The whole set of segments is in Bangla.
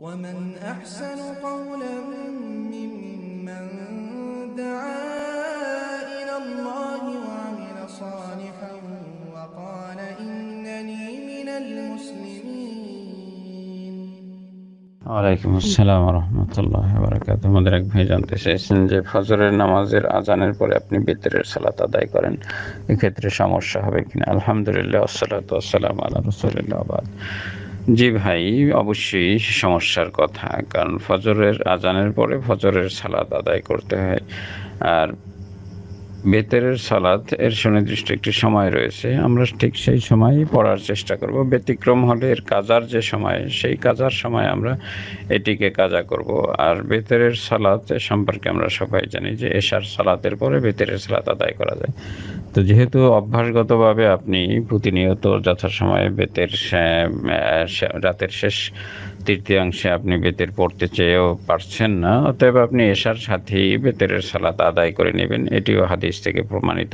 ومن أحسن قولا ممن دعا إلى الله وعمل صالحا وقال إنني من المسلمين وعليكم السلام ورحمة الله وبركاته مدرك بھی جانتے سیسن حضر نمازر آزان پورے اپنی بیتر صلاة دائی کرن اکتر شامر شاہ بیکن الحمدللہ والصلاة والسلام على رسول اللہ وبركاته জি ভাই অবশ্যই সমস্যার কথা কারণ ফজরের আজানের পরে ফজরের সালাদ আদায় করতে হয় আর বেতেরের সালাদ এর সুনির্দিষ্ট একটি সময় রয়েছে আমরা ঠিক সেই সময়ই পড়ার চেষ্টা করব ব্যতিক্রম হলে এর কাজার যে সময় সেই কাজার সময় আমরা এটিকে কাজা করব আর বেতেরের এ সম্পর্কে আমরা সবাই জানি যে এশার সালাতের পরে বেতেরের সালাদ আদায় করা যায় তো যেহেতু অভ্যাসগতভাবে আপনি প্রতিনিয়ত যথাসময়ে বেতের রাতের শেষ তৃতীয়াংশে আপনি বেতের পড়তে চেয়েও পারছেন না অতএব আপনি এশার সাথেই বেতের সালাত আদায় করে নেবেন এটিও হাদিস থেকে প্রমাণিত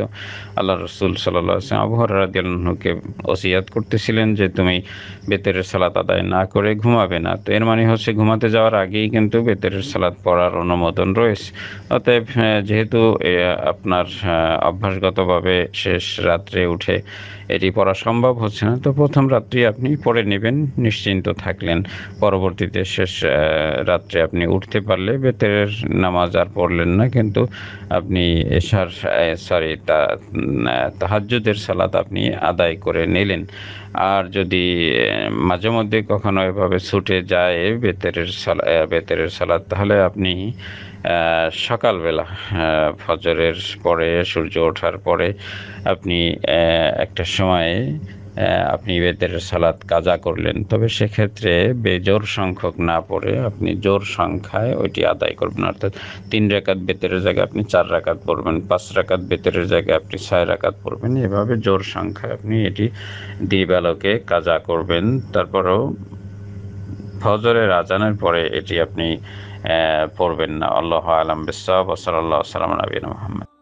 আল্লাহ রসুল সাল্লাম আবহর রাদিয়ালকে ওসিয়াত করতেছিলেন যে তুমি বেতের সালাত আদায় না করে ঘুমাবে না তো এর মানে হচ্ছে ঘুমাতে যাওয়ার আগেই কিন্তু বেতের সালাত পড়ার অনুমোদন রয়েছে অতএব যেহেতু আপনার অভ্যাসগতভাবে শেষ রাত্রে উঠে এটি পড়া সম্ভব হচ্ছে না তো প্রথম রাত্রি আপনি পড়ে নেবেন নিশ্চিন্ত থাকলেন পরবর্তীতে শেষ রাত্রে আপনি উঠতে পারলে বেতের নামাজ আর পড়লেন না কিন্তু আপনি এশার সরি তা তাহাজ্যদের সালাত আপনি আদায় করে নিলেন আর যদি মাঝে মধ্যে কখনো এভাবে ছুটে যায় বেতের সালা বেতের সালাদ তাহলে আপনি সকালবেলা ফজরের পরে সূর্য ওঠার পরে আপনি একটা সময়ে আপনি বেতের সালাত কাজা করলেন তবে সেক্ষেত্রে বেজোর সংখ্যক না পড়ে আপনি জোর সংখ্যায় ওইটি আদায় করবেন অর্থাৎ তিন রেখাত বেতের জায়গায় আপনি চার রাকাত পড়বেন পাঁচ রাকাত বেতের জায়গায় আপনি ছয় রাকাত পড়বেন এভাবে জোর সংখ্যায় আপনি এটি দিবালকে কাজা করবেন তারপরেও ফজরের আজানের পরে এটি আপনি পড়বেন না আল্লাহ আলম বিশ্বাব সাল্লাহ সাল্লাম নবীন মোহাম্মদ